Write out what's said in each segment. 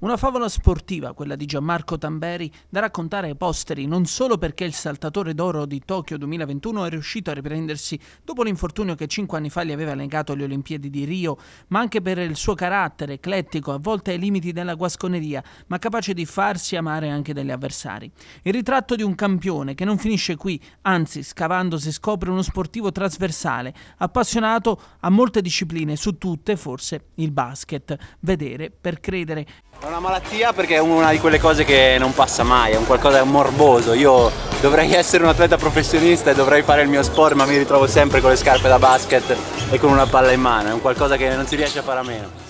Una favola sportiva, quella di Gianmarco Tamberi, da raccontare ai posteri non solo perché il saltatore d'oro di Tokyo 2021 è riuscito a riprendersi dopo l'infortunio che cinque anni fa gli aveva legato alle Olimpiadi di Rio, ma anche per il suo carattere eclettico, a volte ai limiti della guasconeria, ma capace di farsi amare anche dagli avversari. Il ritratto di un campione che non finisce qui, anzi, scavando si scopre uno sportivo trasversale, appassionato a molte discipline, su tutte forse il basket. Vedere per credere una malattia perché è una di quelle cose che non passa mai, è un qualcosa morboso. Io dovrei essere un atleta professionista e dovrei fare il mio sport, ma mi ritrovo sempre con le scarpe da basket e con una palla in mano. È un qualcosa che non si riesce a fare a meno.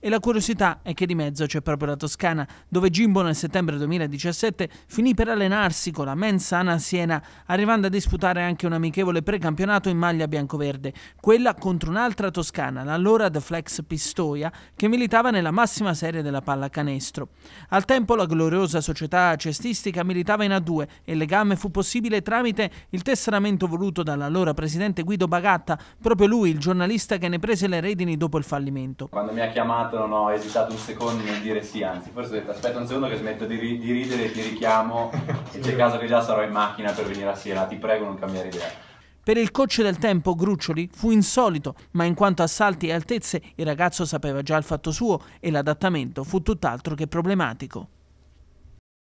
E la curiosità è che di mezzo c'è proprio la Toscana, dove Gimbo nel settembre 2017 finì per allenarsi con la Mensana Siena, arrivando a disputare anche un amichevole precampionato in maglia biancoverde, quella contro un'altra toscana, l'allora The Flex Pistoia, che militava nella massima serie della pallacanestro. Al tempo la gloriosa società cestistica militava in A2 e il legame fu possibile tramite il tesseramento voluto dall'allora presidente Guido Bagatta, proprio lui il giornalista che ne prese le redini dopo il fallimento. Quando quando mi ha chiamato non ho esitato un secondo nel dire sì, anzi forse ho detto aspetta un secondo che smetto di, ri di ridere ti richiamo e c'è caso che già sarò in macchina per venire a Siena, ti prego non cambiare idea. Per il coach del tempo, Gruccioli, fu insolito, ma in quanto a salti e altezze il ragazzo sapeva già il fatto suo e l'adattamento fu tutt'altro che problematico.